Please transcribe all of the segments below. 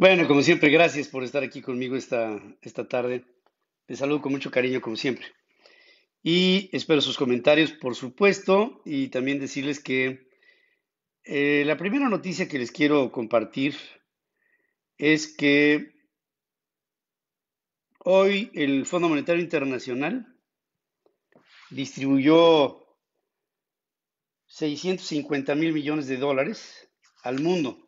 Bueno, como siempre, gracias por estar aquí conmigo esta, tarde. Les saludo con mucho cariño, como siempre. Y espero sus comentarios, por supuesto, y también decirles que eh, la primera noticia que les quiero compartir es que hoy el Fondo Monetario Internacional distribuyó 650 mil millones de dólares al mundo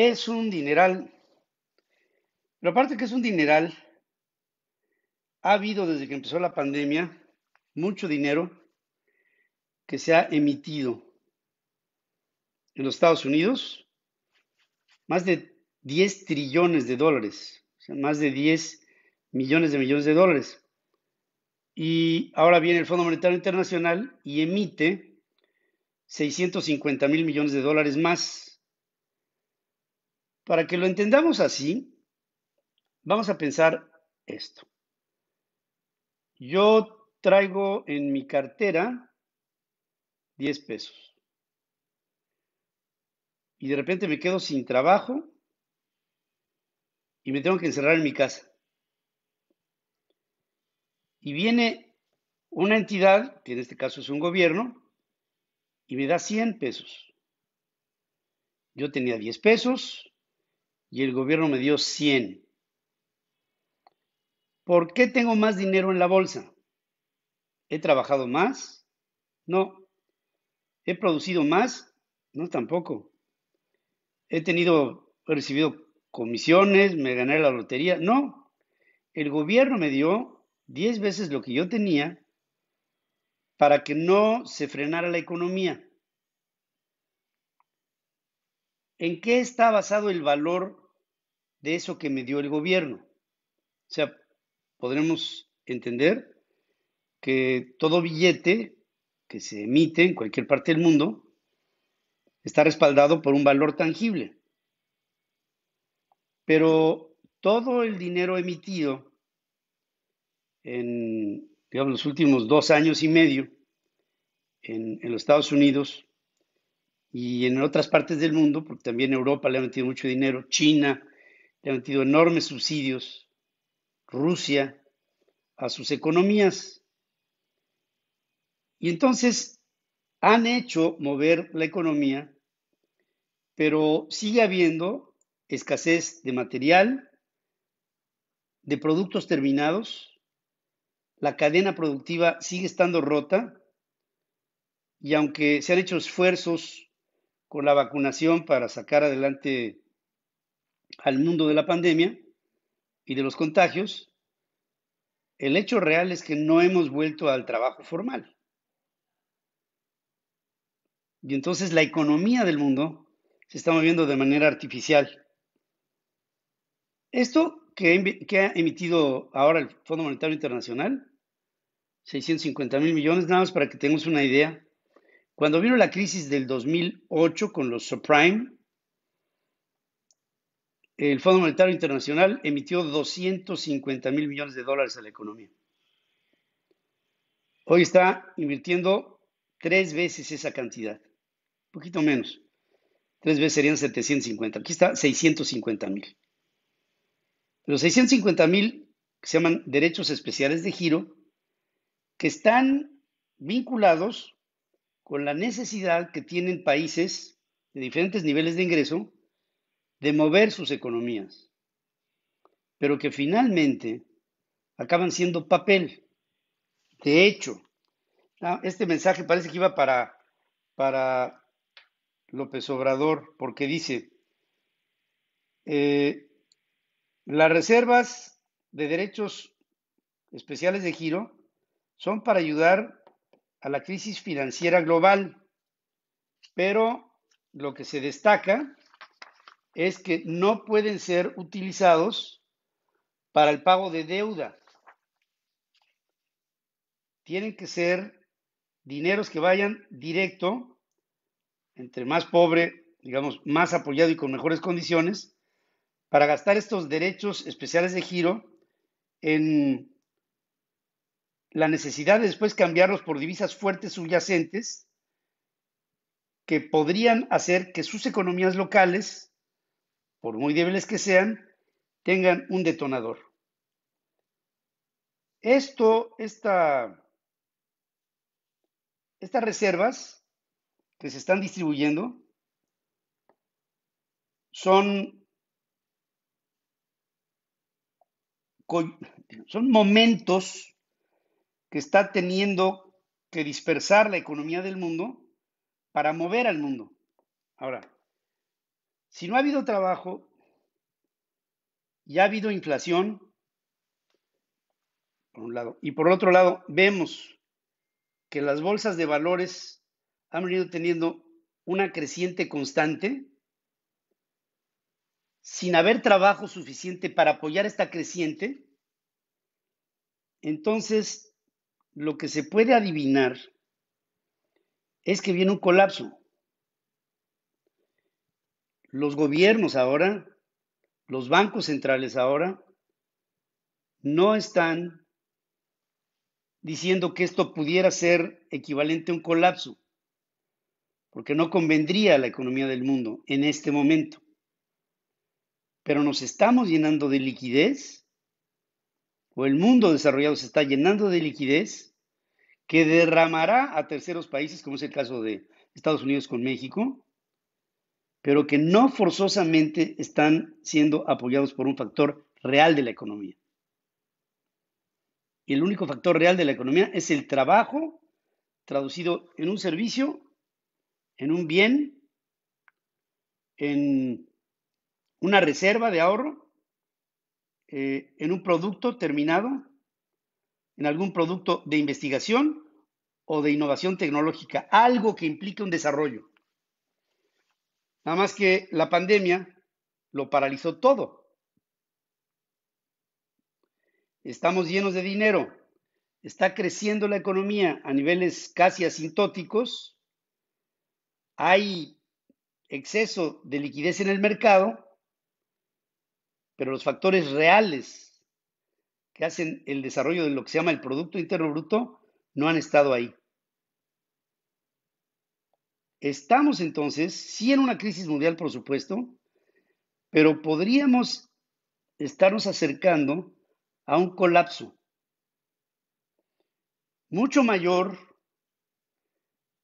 es un dineral. Pero aparte que es un dineral, ha habido desde que empezó la pandemia mucho dinero que se ha emitido en los Estados Unidos, más de 10 trillones de dólares, o sea, más de 10 millones de millones de dólares. Y ahora viene el Fondo Monetario Internacional y emite 650 mil millones de dólares más para que lo entendamos así, vamos a pensar esto. Yo traigo en mi cartera 10 pesos. Y de repente me quedo sin trabajo y me tengo que encerrar en mi casa. Y viene una entidad, que en este caso es un gobierno, y me da 100 pesos. Yo tenía 10 pesos, y el gobierno me dio 100. ¿Por qué tengo más dinero en la bolsa? ¿He trabajado más? No. ¿He producido más? No, tampoco. ¿He tenido, he recibido comisiones, me gané la lotería? No. El gobierno me dio 10 veces lo que yo tenía para que no se frenara la economía. ¿En qué está basado el valor de eso que me dio el gobierno? O sea, podremos entender que todo billete que se emite en cualquier parte del mundo está respaldado por un valor tangible. Pero todo el dinero emitido en digamos, los últimos dos años y medio en, en los Estados Unidos y en otras partes del mundo, porque también Europa le ha metido mucho dinero, China le ha metido enormes subsidios, Rusia, a sus economías. Y entonces han hecho mover la economía, pero sigue habiendo escasez de material, de productos terminados, la cadena productiva sigue estando rota y aunque se han hecho esfuerzos con la vacunación para sacar adelante al mundo de la pandemia y de los contagios, el hecho real es que no hemos vuelto al trabajo formal. Y entonces la economía del mundo se está moviendo de manera artificial. Esto que, ha emitido ahora el Fondo Monetario Internacional, 650 mil millones, nada más para que tengamos una idea, cuando vino la crisis del 2008 con los subprime, el Fondo Monetario Internacional emitió 250 mil millones de dólares a la economía. Hoy está invirtiendo tres veces esa cantidad, un poquito menos. Tres veces serían 750. Aquí está 650 mil. Los 650 mil se llaman derechos especiales de giro, que están vinculados con la necesidad que tienen países de diferentes niveles de ingreso de mover sus economías, pero que finalmente acaban siendo papel. De hecho, ah, este mensaje parece que iba para, para López Obrador, porque dice, eh, las reservas de derechos especiales de giro son para ayudar a la crisis financiera global, pero lo que se destaca es que no pueden ser utilizados para el pago de deuda. Tienen que ser dineros que vayan directo, entre más pobre, digamos, más apoyado y con mejores condiciones, para gastar estos derechos especiales de giro en la necesidad de después cambiarlos por divisas fuertes subyacentes que podrían hacer que sus economías locales, por muy débiles que sean, tengan un detonador. Esto, esta, estas reservas que se están distribuyendo son, son momentos que está teniendo que dispersar la economía del mundo para mover al mundo. Ahora, si no ha habido trabajo y ha habido inflación, por un lado, y por otro lado, vemos que las bolsas de valores han venido teniendo una creciente constante sin haber trabajo suficiente para apoyar esta creciente, entonces lo que se puede adivinar es que viene un colapso. Los gobiernos ahora, los bancos centrales ahora, no están diciendo que esto pudiera ser equivalente a un colapso, porque no convendría a la economía del mundo en este momento. Pero nos estamos llenando de liquidez o el mundo desarrollado se está llenando de liquidez que derramará a terceros países, como es el caso de Estados Unidos con México, pero que no forzosamente están siendo apoyados por un factor real de la economía. Y el único factor real de la economía es el trabajo traducido en un servicio, en un bien, en una reserva de ahorro eh, en un producto terminado, en algún producto de investigación o de innovación tecnológica, algo que implique un desarrollo. Nada más que la pandemia lo paralizó todo. Estamos llenos de dinero, está creciendo la economía a niveles casi asintóticos, hay exceso de liquidez en el mercado pero los factores reales que hacen el desarrollo de lo que se llama el Producto Interno Bruto no han estado ahí. Estamos entonces, sí en una crisis mundial, por supuesto, pero podríamos estarnos acercando a un colapso mucho mayor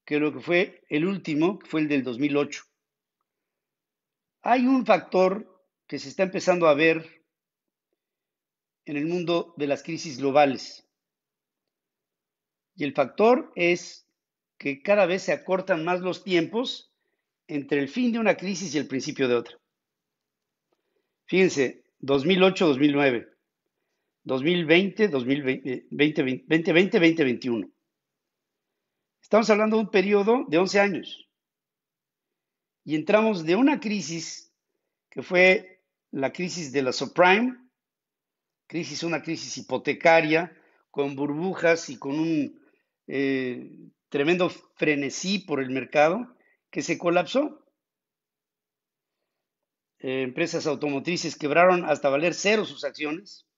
que lo que fue el último, que fue el del 2008. Hay un factor que se está empezando a ver en el mundo de las crisis globales. Y el factor es que cada vez se acortan más los tiempos entre el fin de una crisis y el principio de otra. Fíjense, 2008-2009, 2020-2021. Estamos hablando de un periodo de 11 años. Y entramos de una crisis que fue la crisis de la subprime, crisis, una crisis hipotecaria, con burbujas y con un eh, tremendo frenesí por el mercado que se colapsó. Eh, empresas automotrices quebraron hasta valer cero sus acciones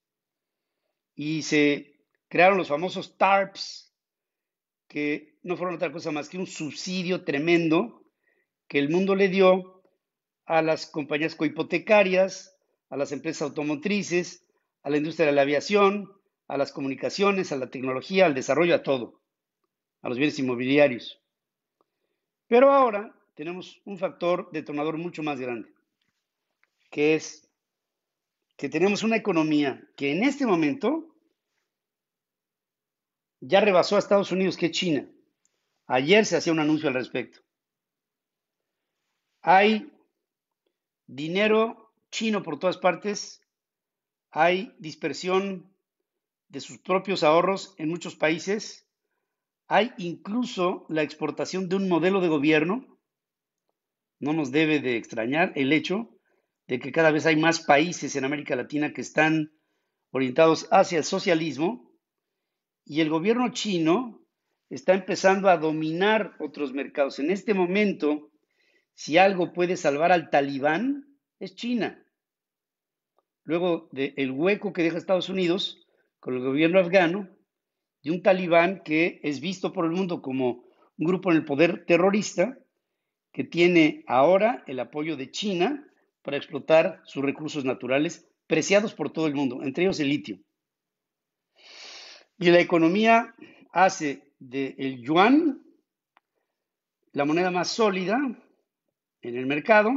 y se crearon los famosos TARPs, que no fueron otra cosa más que un subsidio tremendo que el mundo le dio a las compañías cohipotecarias, a las empresas automotrices, a la industria de la aviación, a las comunicaciones, a la tecnología, al desarrollo, a todo, a los bienes inmobiliarios. Pero ahora tenemos un factor detonador mucho más grande, que es que tenemos una economía que en este momento ya rebasó a Estados Unidos, que China. Ayer se hacía un anuncio al respecto. Hay dinero chino por todas partes, hay dispersión de sus propios ahorros en muchos países, hay incluso la exportación de un modelo de gobierno, no nos debe de extrañar el hecho de que cada vez hay más países en América Latina que están orientados hacia el socialismo y el gobierno chino está empezando a dominar otros mercados. En este momento, si algo puede salvar al talibán, es China. Luego, de el hueco que deja Estados Unidos con el gobierno afgano y un talibán que es visto por el mundo como un grupo en el poder terrorista que tiene ahora el apoyo de China para explotar sus recursos naturales preciados por todo el mundo, entre ellos el litio. Y la economía hace del yuan la moneda más sólida en el mercado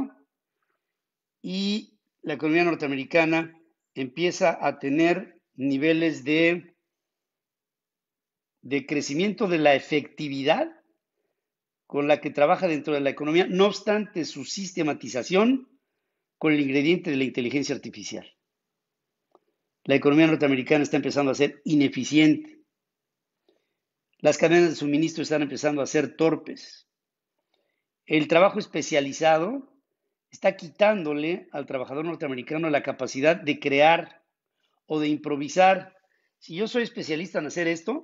y la economía norteamericana empieza a tener niveles de, de crecimiento de la efectividad con la que trabaja dentro de la economía, no obstante su sistematización con el ingrediente de la inteligencia artificial. La economía norteamericana está empezando a ser ineficiente. Las cadenas de suministro están empezando a ser torpes el trabajo especializado está quitándole al trabajador norteamericano la capacidad de crear o de improvisar. Si yo soy especialista en hacer esto,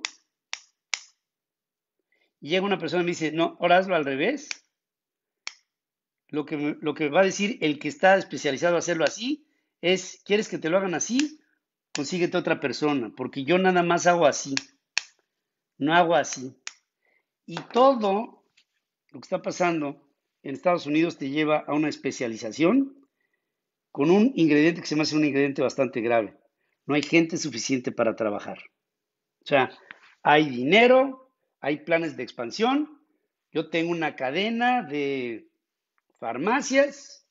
y llega una persona y me dice, no, ahora hazlo al revés. Lo que, lo que va a decir el que está especializado a hacerlo así es, ¿quieres que te lo hagan así? Consíguete otra persona, porque yo nada más hago así, no hago así. Y todo lo que está pasando en Estados Unidos te lleva a una especialización con un ingrediente que se me hace un ingrediente bastante grave. No hay gente suficiente para trabajar. O sea, hay dinero, hay planes de expansión. Yo tengo una cadena de farmacias,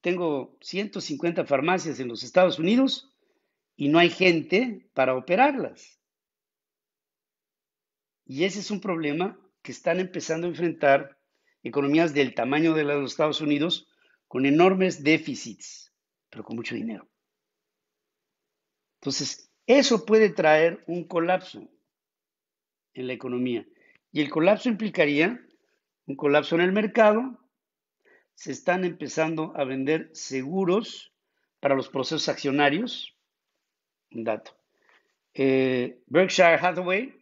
tengo 150 farmacias en los Estados Unidos y no hay gente para operarlas. Y ese es un problema que están empezando a enfrentar economías del tamaño de los Estados Unidos con enormes déficits, pero con mucho dinero. Entonces, eso puede traer un colapso en la economía. Y el colapso implicaría un colapso en el mercado. Se están empezando a vender seguros para los procesos accionarios. Un dato. Eh, Berkshire Hathaway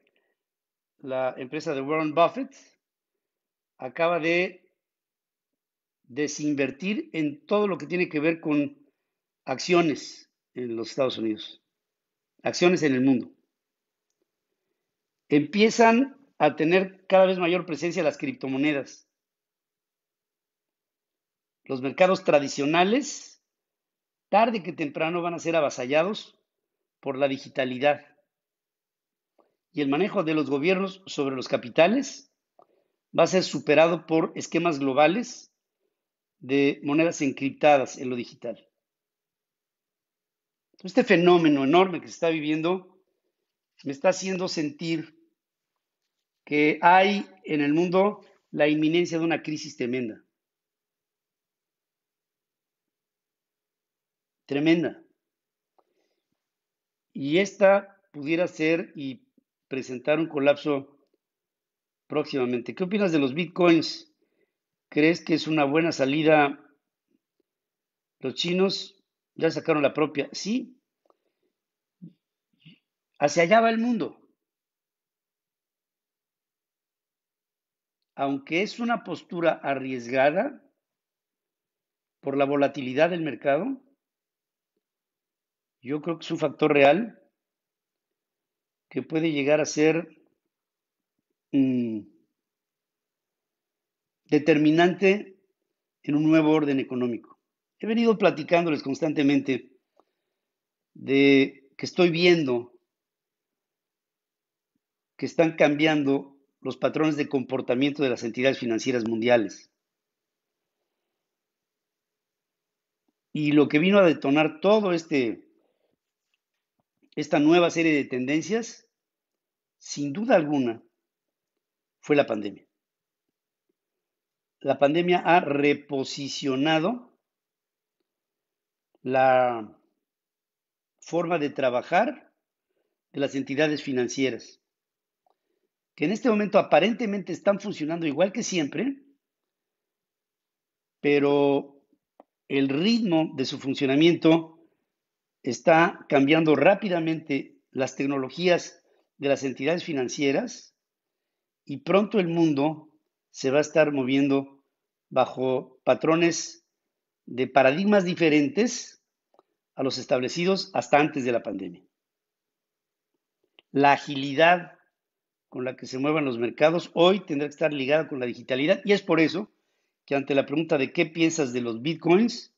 la empresa de Warren Buffett acaba de desinvertir en todo lo que tiene que ver con acciones en los Estados Unidos, acciones en el mundo. Empiezan a tener cada vez mayor presencia las criptomonedas. Los mercados tradicionales, tarde que temprano, van a ser avasallados por la digitalidad y el manejo de los gobiernos sobre los capitales va a ser superado por esquemas globales de monedas encriptadas en lo digital. Este fenómeno enorme que se está viviendo me está haciendo sentir que hay en el mundo la inminencia de una crisis tremenda. Tremenda. Y esta pudiera ser y presentar un colapso próximamente. ¿Qué opinas de los bitcoins? ¿Crees que es una buena salida? Los chinos ya sacaron la propia. Sí. Hacia allá va el mundo. Aunque es una postura arriesgada por la volatilidad del mercado, yo creo que es un factor real que puede llegar a ser mm, determinante en un nuevo orden económico. He venido platicándoles constantemente de que estoy viendo que están cambiando los patrones de comportamiento de las entidades financieras mundiales. Y lo que vino a detonar todo este esta nueva serie de tendencias, sin duda alguna, fue la pandemia. La pandemia ha reposicionado la forma de trabajar de las entidades financieras, que en este momento aparentemente están funcionando igual que siempre, pero el ritmo de su funcionamiento está cambiando rápidamente las tecnologías de las entidades financieras y pronto el mundo se va a estar moviendo bajo patrones de paradigmas diferentes a los establecidos hasta antes de la pandemia. La agilidad con la que se muevan los mercados hoy tendrá que estar ligada con la digitalidad y es por eso que ante la pregunta de qué piensas de los bitcoins,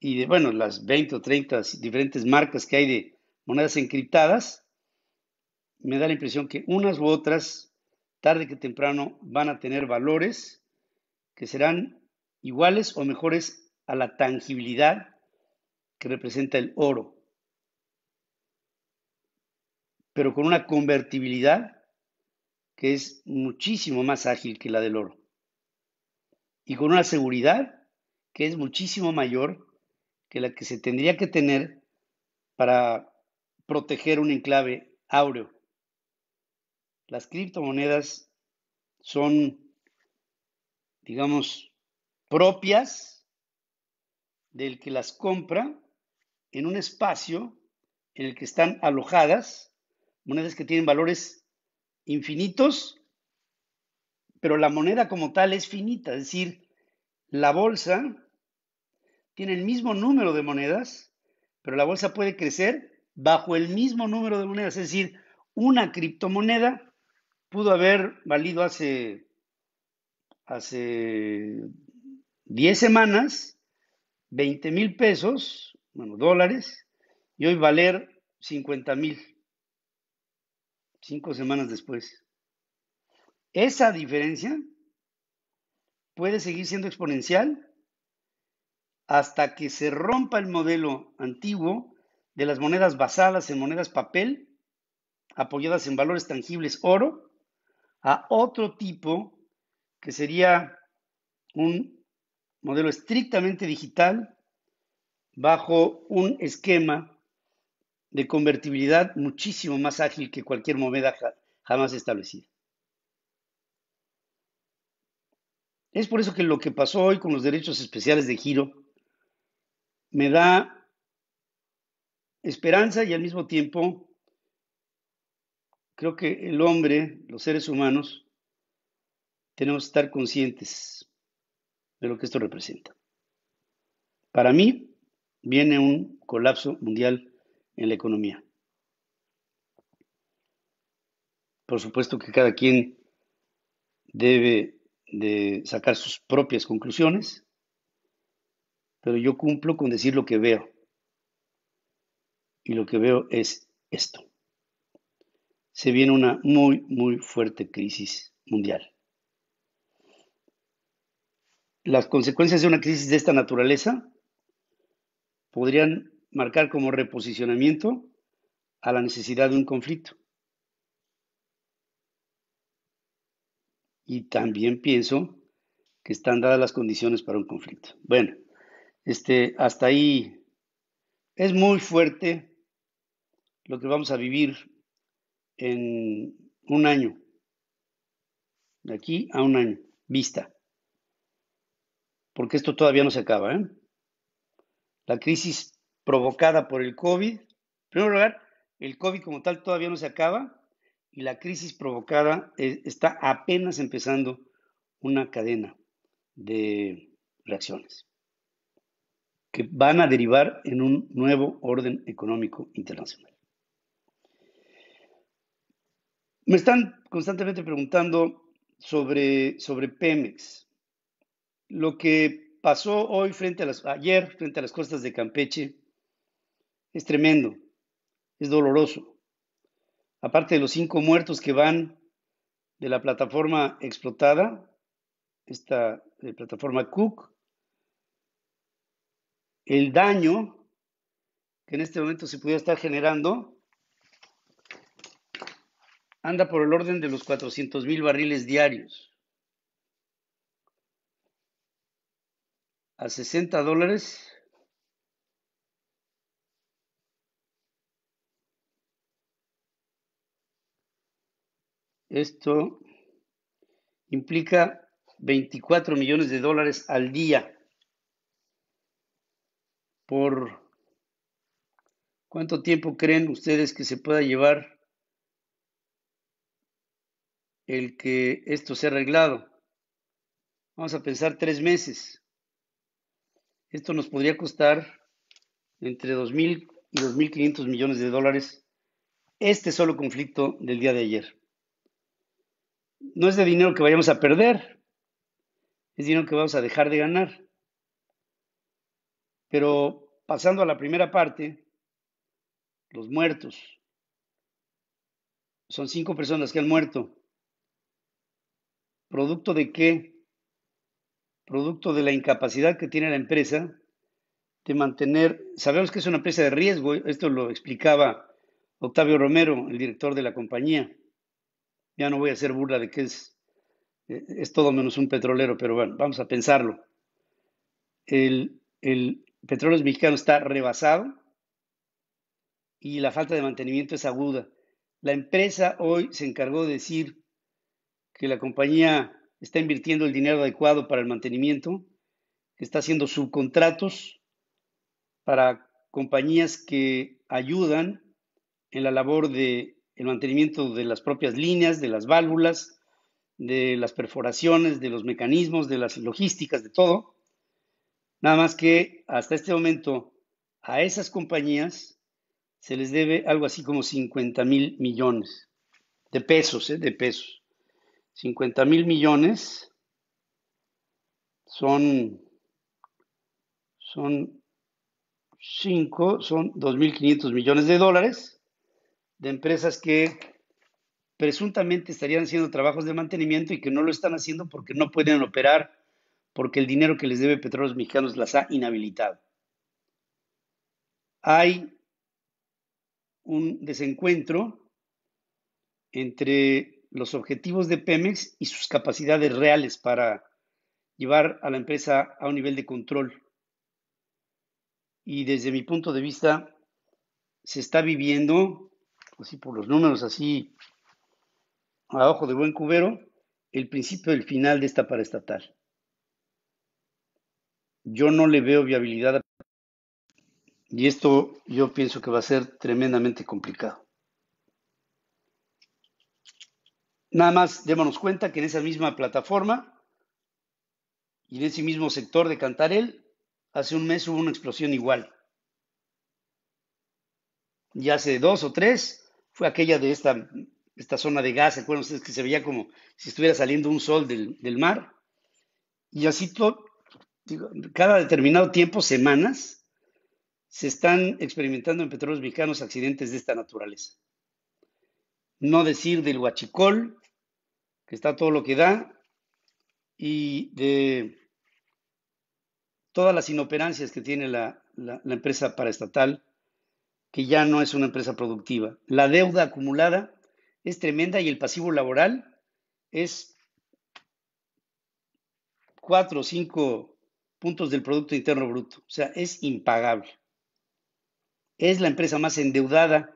y de, bueno, las 20 o 30 diferentes marcas que hay de monedas encriptadas, me da la impresión que unas u otras, tarde que temprano, van a tener valores que serán iguales o mejores a la tangibilidad que representa el oro, pero con una convertibilidad que es muchísimo más ágil que la del oro y con una seguridad que es muchísimo mayor que la que se tendría que tener para proteger un enclave áureo. Las criptomonedas son, digamos, propias del que las compra en un espacio en el que están alojadas monedas que tienen valores infinitos, pero la moneda como tal es finita, es decir, la bolsa tiene el mismo número de monedas, pero la bolsa puede crecer bajo el mismo número de monedas. Es decir, una criptomoneda pudo haber valido hace, hace 10 semanas 20 mil pesos, bueno, dólares, y hoy valer 50 mil, cinco semanas después. Esa diferencia puede seguir siendo exponencial hasta que se rompa el modelo antiguo de las monedas basadas en monedas papel, apoyadas en valores tangibles oro, a otro tipo que sería un modelo estrictamente digital bajo un esquema de convertibilidad muchísimo más ágil que cualquier moneda jamás establecida. Es por eso que lo que pasó hoy con los derechos especiales de giro me da esperanza y al mismo tiempo creo que el hombre, los seres humanos, tenemos que estar conscientes de lo que esto representa. Para mí, viene un colapso mundial en la economía. Por supuesto que cada quien debe de sacar sus propias conclusiones, pero yo cumplo con decir lo que veo. Y lo que veo es esto. Se viene una muy, muy fuerte crisis mundial. Las consecuencias de una crisis de esta naturaleza podrían marcar como reposicionamiento a la necesidad de un conflicto. Y también pienso que están dadas las condiciones para un conflicto. Bueno, este, hasta ahí es muy fuerte lo que vamos a vivir en un año, de aquí a un año, vista, porque esto todavía no se acaba. ¿eh? La crisis provocada por el COVID, en primer lugar, el COVID como tal todavía no se acaba y la crisis provocada e, está apenas empezando una cadena de reacciones que van a derivar en un nuevo orden económico internacional. Me están constantemente preguntando sobre, sobre Pemex. Lo que pasó hoy frente a las, ayer frente a las costas de Campeche es tremendo, es doloroso. Aparte de los cinco muertos que van de la plataforma explotada, esta plataforma Cook, el daño que en este momento se pudiera estar generando anda por el orden de los 400 mil barriles diarios. A 60 dólares. Esto implica 24 millones de dólares al día por cuánto tiempo creen ustedes que se pueda llevar el que esto sea arreglado. Vamos a pensar tres meses. Esto nos podría costar entre 2.000 y 2.500 millones de dólares este solo conflicto del día de ayer. No es de dinero que vayamos a perder, es dinero que vamos a dejar de ganar. Pero pasando a la primera parte, los muertos. Son cinco personas que han muerto. ¿Producto de qué? Producto de la incapacidad que tiene la empresa de mantener. Sabemos que es una empresa de riesgo, esto lo explicaba Octavio Romero, el director de la compañía. Ya no voy a hacer burla de que es, eh, es todo menos un petrolero, pero bueno, vamos a pensarlo. el, petróleo mexicano está rebasado y la falta de mantenimiento es aguda. La empresa hoy se encargó de decir que la compañía está invirtiendo el dinero adecuado para el mantenimiento, está haciendo subcontratos para compañías que ayudan en la labor de el mantenimiento de las propias líneas, de las válvulas, de las perforaciones, de los mecanismos, de las logísticas, de todo. Nada más que hasta este momento a esas compañías se les debe algo así como 50 mil millones de pesos, ¿eh? de pesos. 50 mil millones son, son 5, son 2.500 millones de dólares de empresas que presuntamente estarían haciendo trabajos de mantenimiento y que no lo están haciendo porque no pueden operar porque el dinero que les debe Petróleos Mexicanos las ha inhabilitado. Hay un desencuentro entre los objetivos de Pemex y sus capacidades reales para llevar a la empresa a un nivel de control. Y desde mi punto de vista, se está viviendo, así pues por los números, así a ojo de buen cubero, el principio del final de esta paraestatal yo no le veo viabilidad. Y esto yo pienso que va a ser tremendamente complicado. Nada más démonos cuenta que en esa misma plataforma y en ese mismo sector de Cantarel, hace un mes hubo una explosión igual. Y hace dos o tres fue aquella de esta, esta zona de gas, ¿se ustedes que se veía como si estuviera saliendo un sol del, mar? Y así todo cada determinado tiempo, semanas, se están experimentando en petróleos mexicanos accidentes de esta naturaleza. No decir del huachicol, que está todo lo que da, y de todas las inoperancias que tiene la, la, la empresa paraestatal, que ya no es una empresa productiva. La deuda acumulada es tremenda y el pasivo laboral es cuatro o cinco puntos del Producto Interno Bruto. O sea, es impagable. Es la empresa más endeudada,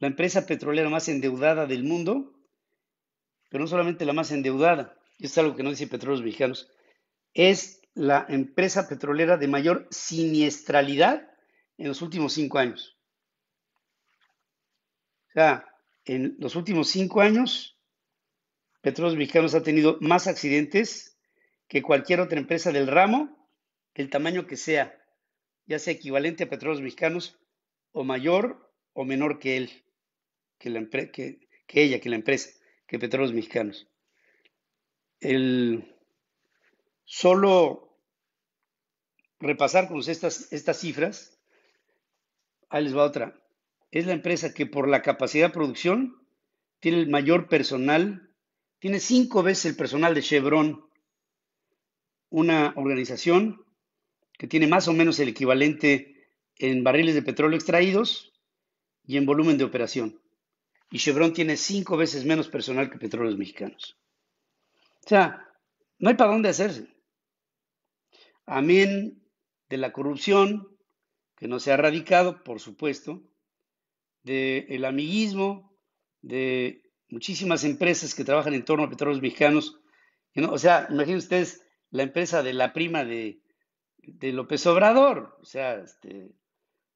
la empresa petrolera más endeudada del mundo, pero no solamente la más endeudada, y es algo que no dice Petróleos Mexicanos, es la empresa petrolera de mayor siniestralidad en los últimos cinco años. O sea, en los últimos cinco años, Petróleos Mexicanos ha tenido más accidentes que cualquier otra empresa del ramo el tamaño que sea, ya sea equivalente a petróleos mexicanos o mayor o menor que él, que, la que ella, que la empresa, que petróleos mexicanos. El, solo repasar con estas, estas cifras, ahí les va otra. Es la empresa que por la capacidad de producción tiene el mayor personal, tiene cinco veces el personal de Chevron, una organización que tiene más o menos el equivalente en barriles de petróleo extraídos y en volumen de operación. Y Chevron tiene cinco veces menos personal que petróleos mexicanos. O sea, no hay para dónde hacerse. Amén de la corrupción, que no se ha erradicado, por supuesto, del amiguismo, de muchísimas empresas que trabajan en torno a petróleos mexicanos. O sea, imaginen ustedes la empresa de la prima de, de López Obrador. O sea, este,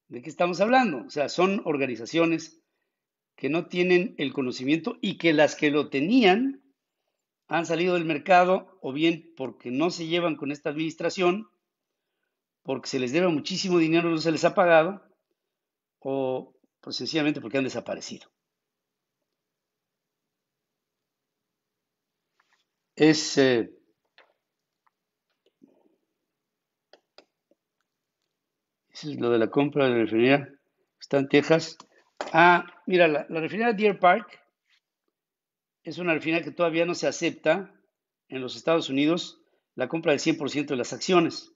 ¿de qué estamos hablando? O sea, son organizaciones que no tienen el conocimiento y que las que lo tenían han salido del mercado o bien porque no se llevan con esta administración, porque se les debe muchísimo dinero y no se les ha pagado, o pues sencillamente porque han desaparecido. Es eh, lo de la compra de la refinería, está en Texas. Ah, mira, la, la refinería Deer Park es una refinería que todavía no se acepta en los Estados Unidos la compra del 100% de las acciones.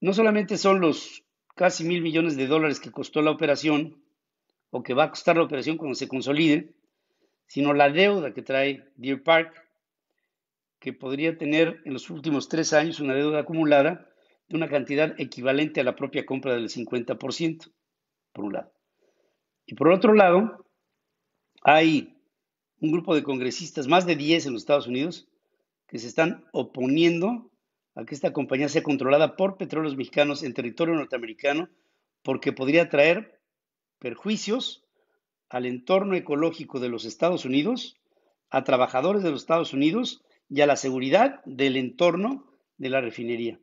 No solamente son los casi mil millones de dólares que costó la operación o que va a costar la operación cuando se consolide, sino la deuda que trae Deer Park, que podría tener en los últimos tres años una deuda acumulada de una cantidad equivalente a la propia compra del 50%, por un lado. Y por otro lado, hay un grupo de congresistas, más de 10 en los Estados Unidos, que se están oponiendo a que esta compañía sea controlada por petróleos mexicanos en territorio norteamericano, porque podría traer perjuicios al entorno ecológico de los Estados Unidos, a trabajadores de los Estados Unidos y a la seguridad del entorno de la refinería.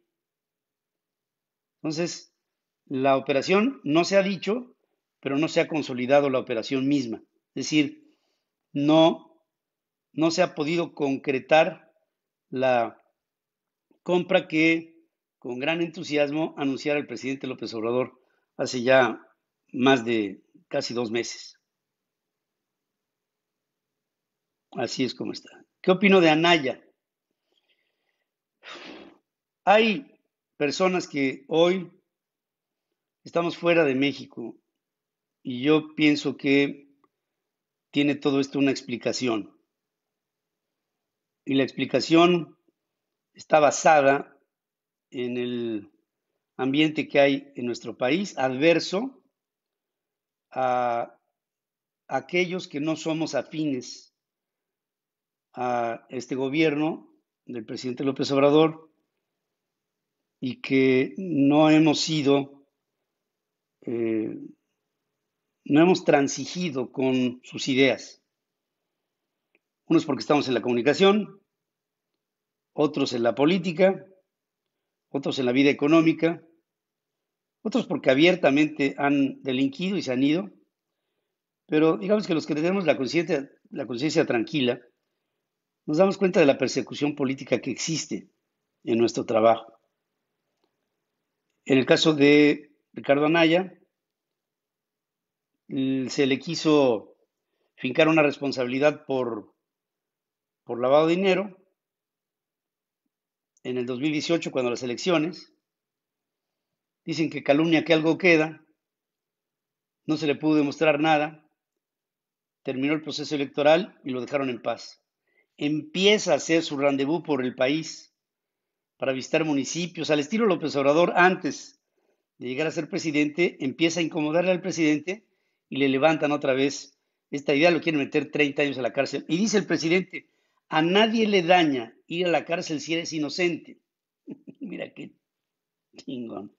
Entonces, la operación no se ha dicho, pero no se ha consolidado la operación misma. Es decir, no, no se ha podido concretar la compra que con gran entusiasmo anunciara el presidente López Obrador hace ya más de casi dos meses. Así es como está. ¿Qué opino de Anaya? Hay personas que hoy estamos fuera de México y yo pienso que tiene todo esto una explicación. Y la explicación está basada en el ambiente que hay en nuestro país, adverso a aquellos que no somos afines a este gobierno del presidente López Obrador y que no hemos sido, eh, no hemos transigido con sus ideas. Unos porque estamos en la comunicación, otros en la política, otros en la vida económica, otros porque abiertamente han delinquido y se han ido, pero digamos que los que tenemos la conciencia la conciencia tranquila, nos damos cuenta de la persecución política que existe en nuestro trabajo. En el caso de Ricardo Anaya, se le quiso fincar una responsabilidad por, por lavado de dinero en el 2018, cuando las elecciones. Dicen que calumnia que algo queda, no se le pudo demostrar nada, terminó el proceso electoral y lo dejaron en paz. Empieza a hacer su rendezvous por el país para visitar municipios, al estilo López Obrador antes de llegar a ser presidente, empieza a incomodarle al presidente y le levantan otra vez esta idea, lo quieren meter 30 años a la cárcel. Y dice el presidente, a nadie le daña ir a la cárcel si eres inocente. Mira qué chingón.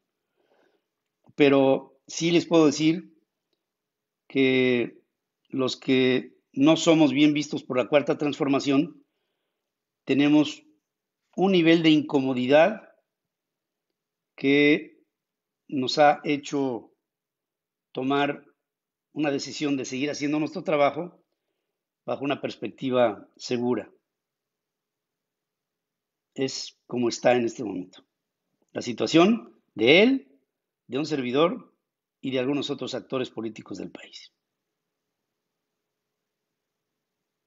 Pero sí les puedo decir que los que no somos bien vistos por la cuarta transformación, tenemos un nivel de incomodidad que nos ha hecho tomar una decisión de seguir haciendo nuestro trabajo bajo una perspectiva segura. Es como está en este momento. La situación de él, de un servidor y de algunos otros actores políticos del país.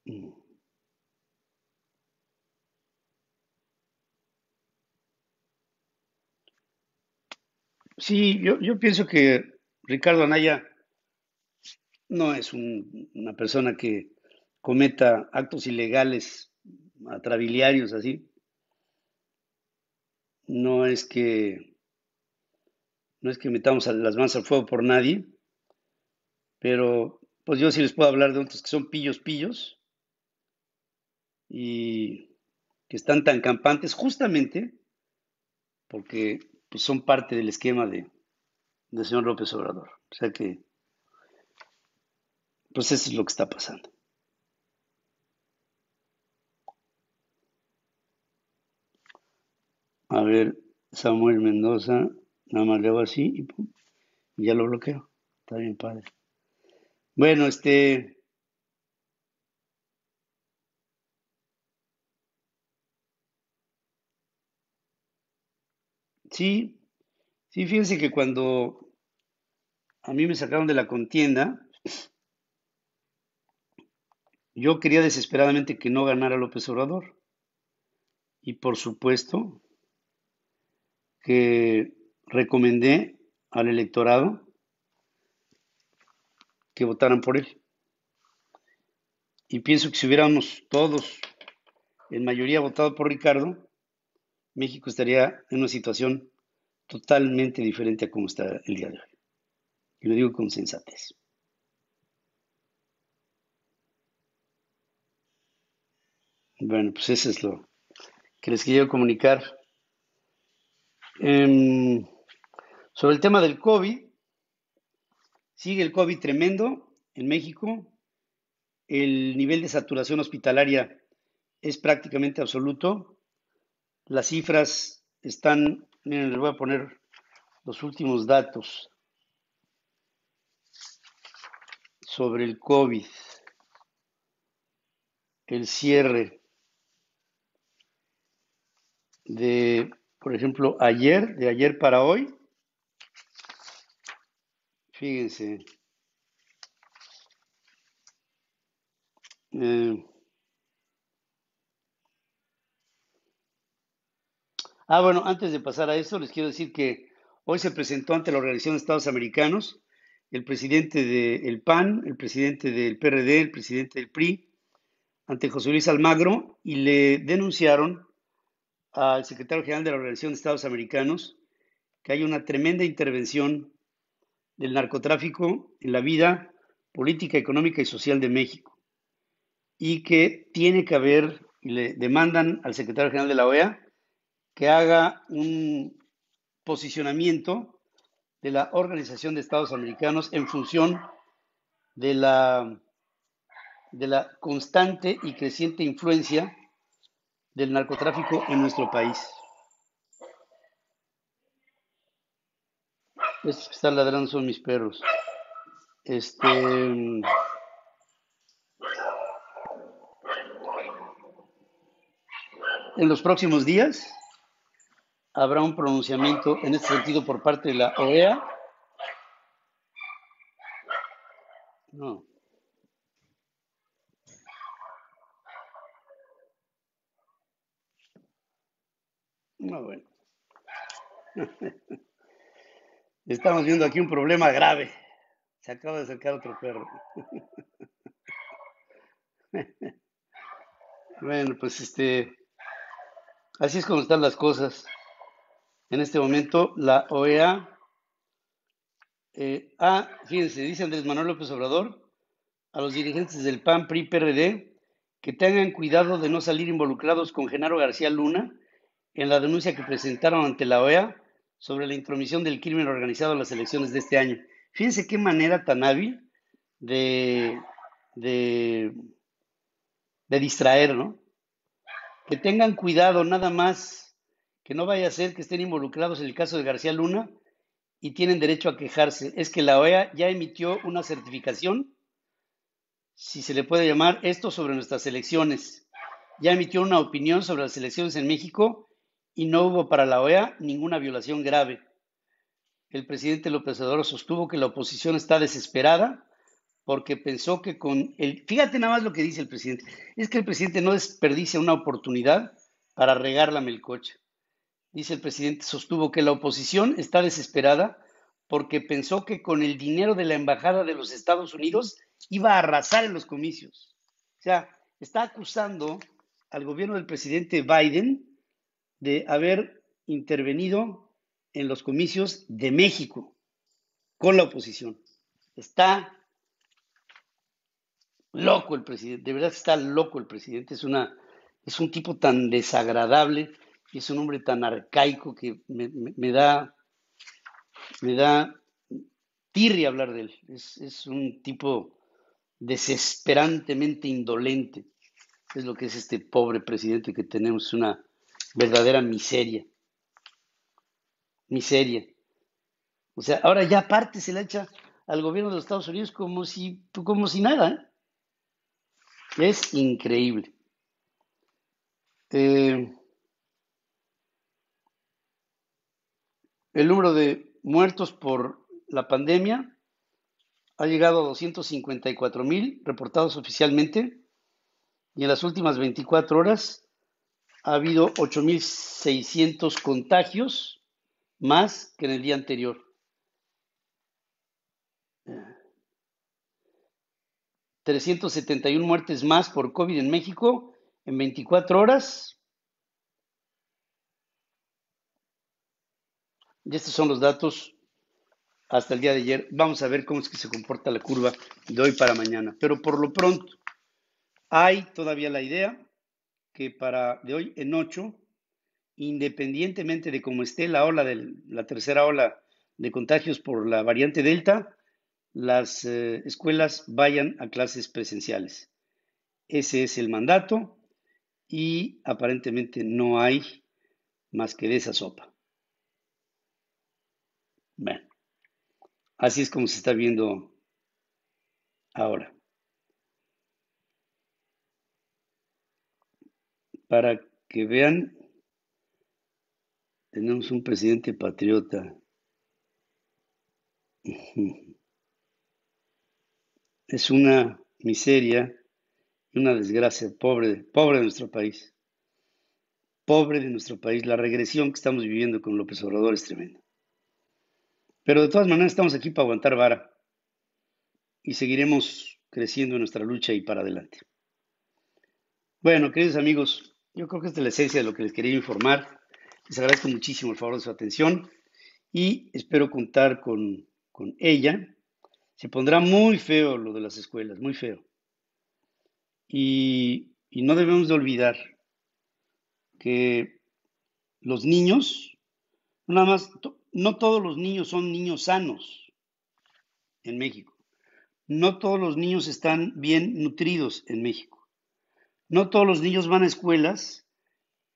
Mm. Sí, yo, pienso que Ricardo Anaya no es una persona que cometa actos ilegales atrabiliarios así. No es que no es que metamos las manos al fuego por nadie, pero pues yo sí les puedo hablar de otros que son pillos pillos y que están tan campantes justamente porque pues, son parte del esquema de, señor López Obrador. O sea que, pues eso es lo que está pasando. A ver, Samuel Mendoza, nada más le hago así y ya lo bloqueo. Está bien, padre. Bueno, este, Sí, sí, fíjense que cuando a mí me sacaron de la contienda, yo quería desesperadamente que no ganara López Obrador. Y por supuesto que recomendé al electorado que votaran por él. Y pienso que si hubiéramos todos, en mayoría, votado por Ricardo, México estaría en una situación totalmente diferente a como está el día de hoy. Y lo digo con sensatez. Bueno, pues eso es lo que les quería comunicar. Em, sobre el tema del COVID, sigue el COVID tremendo en México. El nivel de saturación hospitalaria es prácticamente absoluto. Las cifras están, miren, les voy a poner los últimos datos sobre el COVID, el cierre de, por ejemplo, ayer, de ayer para hoy. Fíjense. Eh, Ah, bueno, antes de pasar a eso, les quiero decir que hoy se presentó ante la Organización de Estados Americanos el presidente del PAN, el presidente del PRD, el presidente del PRI, ante José Luis Almagro, y le denunciaron al secretario general de la Organización de Estados Americanos que hay una tremenda intervención del narcotráfico en la vida política, económica y social de México, y que tiene que haber, y le demandan al secretario general de la OEA, que haga un posicionamiento de la Organización de Estados Americanos en función de la, de la constante y creciente influencia del narcotráfico en nuestro país. Estos que están ladrando son mis perros. Este, en los próximos días habrá un pronunciamiento en este sentido por parte de la OEA? No. No, bueno. Estamos viendo aquí un problema grave. Se acaba de acercar otro perro. Bueno, pues este, así es como están las cosas en este momento la OEA. a, eh, ah, fíjense, dice Andrés Manuel López Obrador a los dirigentes del PAN, PRI, PRD, que tengan cuidado de no salir involucrados con Genaro García Luna en la denuncia que presentaron ante la OEA sobre la intromisión del crimen organizado en las elecciones de este año. Fíjense qué manera tan hábil de, de, de distraer, ¿no? Que tengan cuidado nada más que no vaya a ser que estén involucrados en el caso de García Luna y tienen derecho a quejarse. Es que la OEA ya emitió una certificación, si se le puede llamar esto, sobre nuestras elecciones. Ya emitió una opinión sobre las elecciones en México y no hubo para la OEA ninguna violación grave. El presidente López Obrador sostuvo que la oposición está desesperada porque pensó que con el... Fíjate nada más lo que dice el presidente. Es que el presidente no desperdicia una oportunidad para regar la melcocha dice el presidente, sostuvo que la oposición está desesperada porque pensó que con el dinero de la Embajada de los Estados Unidos iba a arrasar en los comicios. O sea, está acusando al gobierno del presidente Biden de haber intervenido en los comicios de México con la oposición. Está loco el presidente, de verdad está loco el presidente, es, una, es un tipo tan desagradable es un hombre tan arcaico que me, da, me tirria hablar de él. Es, un tipo desesperantemente indolente. Es lo que es este pobre presidente que tenemos, una verdadera miseria. Miseria. O sea, ahora ya aparte se le echa al gobierno de los Estados Unidos como si, como si nada. ¿eh? Es increíble. Eh, El número de muertos por la pandemia ha llegado a 254 mil reportados oficialmente y en las últimas 24 horas ha habido 8.600 contagios más que en el día anterior. 371 muertes más por COVID en México en 24 horas Y estos son los datos hasta el día de ayer. Vamos a ver cómo es que se comporta la curva de hoy para mañana. Pero por lo pronto, hay todavía la idea que para de hoy en ocho, independientemente de cómo esté la ola de la tercera ola de contagios por la variante Delta, las eh, escuelas vayan a clases presenciales. Ese es el mandato y aparentemente no hay más que de esa sopa. Bueno, así es como se está viendo ahora. Para que vean, tenemos un presidente patriota. Es una miseria una desgracia, pobre, pobre de nuestro país. Pobre de nuestro país. La regresión que estamos viviendo con López Obrador es tremenda. Pero de todas maneras estamos aquí para aguantar vara y seguiremos creciendo en nuestra lucha y para adelante. Bueno, queridos amigos, yo creo que esta es la esencia de lo que les quería informar. Les agradezco muchísimo el favor de su atención y espero contar con, ella. Se pondrá muy feo lo de las escuelas, muy feo. Y, no debemos de olvidar que los niños, nada más, no todos los niños son niños sanos en México. No todos los niños están bien nutridos en México. No todos los niños van a escuelas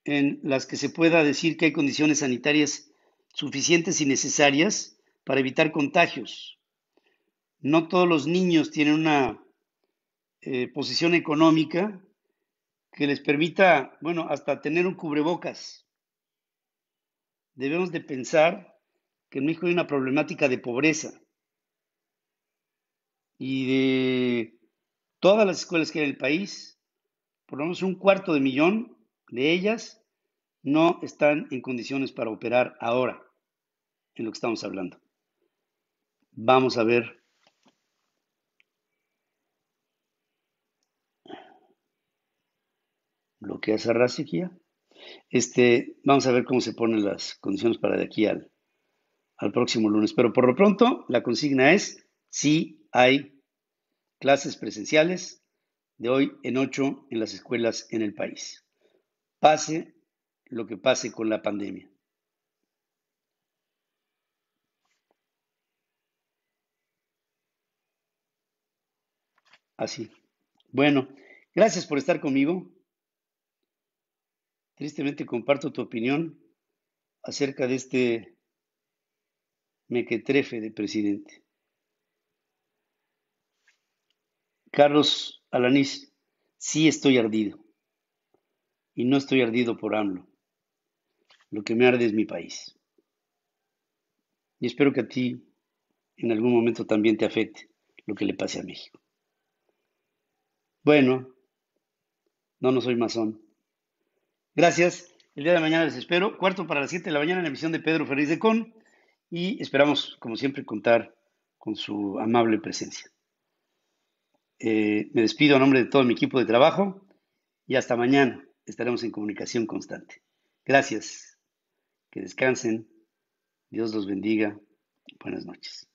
en las que se pueda decir que hay condiciones sanitarias suficientes y necesarias para evitar contagios. No todos los niños tienen una eh, posición económica que les permita, bueno, hasta tener un cubrebocas. Debemos de pensar que en México hay una problemática de pobreza y de todas las escuelas que hay en el país, por lo menos un cuarto de millón de ellas no están en condiciones para operar ahora, en lo que estamos hablando. Vamos a ver. Bloquea esa Rasequía. Este, vamos a ver cómo se ponen las condiciones para de aquí al al próximo lunes. Pero por lo pronto, la consigna es si hay clases presenciales de hoy en ocho en las escuelas en el país. Pase lo que pase con la pandemia. Así. Bueno, gracias por estar conmigo. Tristemente comparto tu opinión acerca de este mequetrefe de presidente. Carlos Alanís, sí estoy ardido. Y no estoy ardido por AMLO. Lo que me arde es mi país. Y espero que a ti en algún momento también te afecte lo que le pase a México. Bueno, no, no soy masón. Gracias. El día de mañana les espero. Cuarto para las 7 de la mañana en la emisión de Pedro Ferriz de Con y esperamos, como siempre, contar con su amable presencia. Eh, me despido a nombre de todo mi equipo de trabajo y hasta mañana estaremos en comunicación constante. Gracias. Que descansen. Dios los bendiga. Buenas noches.